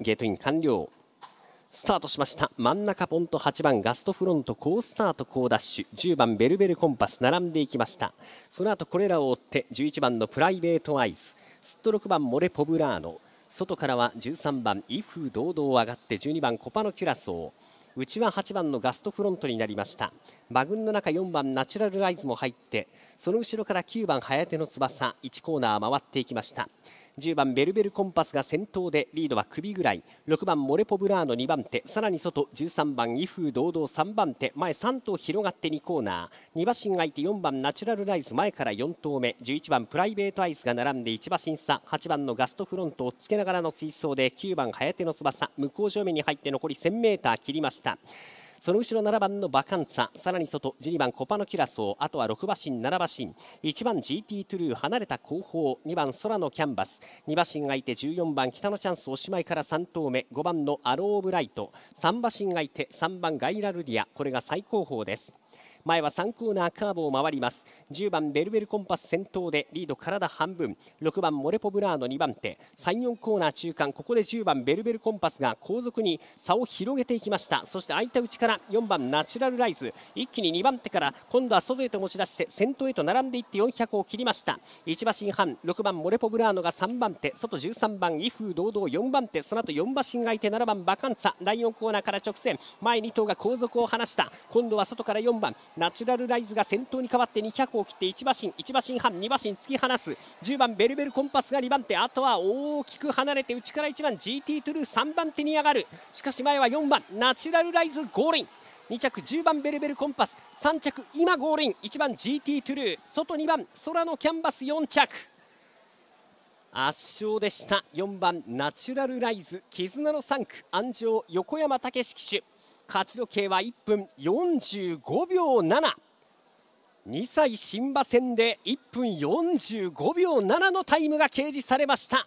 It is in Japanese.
ゲートイン完了スタートしました真ん中ポンと8番ガストフロント好スタート好ダッシュ10番ベルベルコンパス並んでいきましたその後これらを追って11番のプライベートアイスすっと6番モレ・ポブラーノ外からは13番威風堂々上がって12番コパノ・キュラソー内は8番のガストフロントになりました馬群の中4番ナチュラルライズも入ってその後ろから9番早手の翼1コーナー回っていきました10番ベルベルコンパスが先頭でリードは首ぐらい6番モレポブラーノ2番手さらに外13番威風堂々3番手前3頭広がって2コーナー2馬身相手4番ナチュラルライズ前から4頭目11番プライベートアイスが並んで1馬身差8番のガストフロントをつけながらの追走で9番早手の翼向こう正面に入って残り 1000m 切りました。その後ろ7番のバカンツァさらに外12番コパノキラソーあとは6馬身7馬身1番 GT トゥルー離れた後方2番空のキャンバス2馬身がいて14番北のチャンスおしまいから3投目5番のアローブライト3馬身がいて3番ガイラルディアこれが最高峰です前は3コーナーカーブを回ります10番ベルベルコンパス先頭でリード体半分6番モレポブラーの2番手34コーナー中間ここで10番ベルベルコンパスが後続に差を広げていきましたそして空いた内から4番ナチュラルライズ一気に2番手から今度は外へと持ち出して先頭へと並んでいって400を切りました1馬身半6番モレポブラーノが3番手外13番威風堂々4番手その後4馬身相手7番バカンツァ第4コーナーから直線前2頭が後続を離した今度は外から4番ナチュラルライズが先頭に代わって200を切って1馬身1馬身半2馬身突き放す10番ベルベルコンパスが2番手あとは大きく離れて内から1番 GT トゥルー3番手に上がるしかし前は4番ナチュラルライズゴール2着10番ベルベルコンパス3着今ゴールイン1番 GT トゥルー外2番空のキャンバス4着圧勝でした4番ナチュラルライズ絆の3区安城横山武史騎手勝ち時計は1分45秒7 2歳新馬戦で1分45秒7のタイムが掲示されました。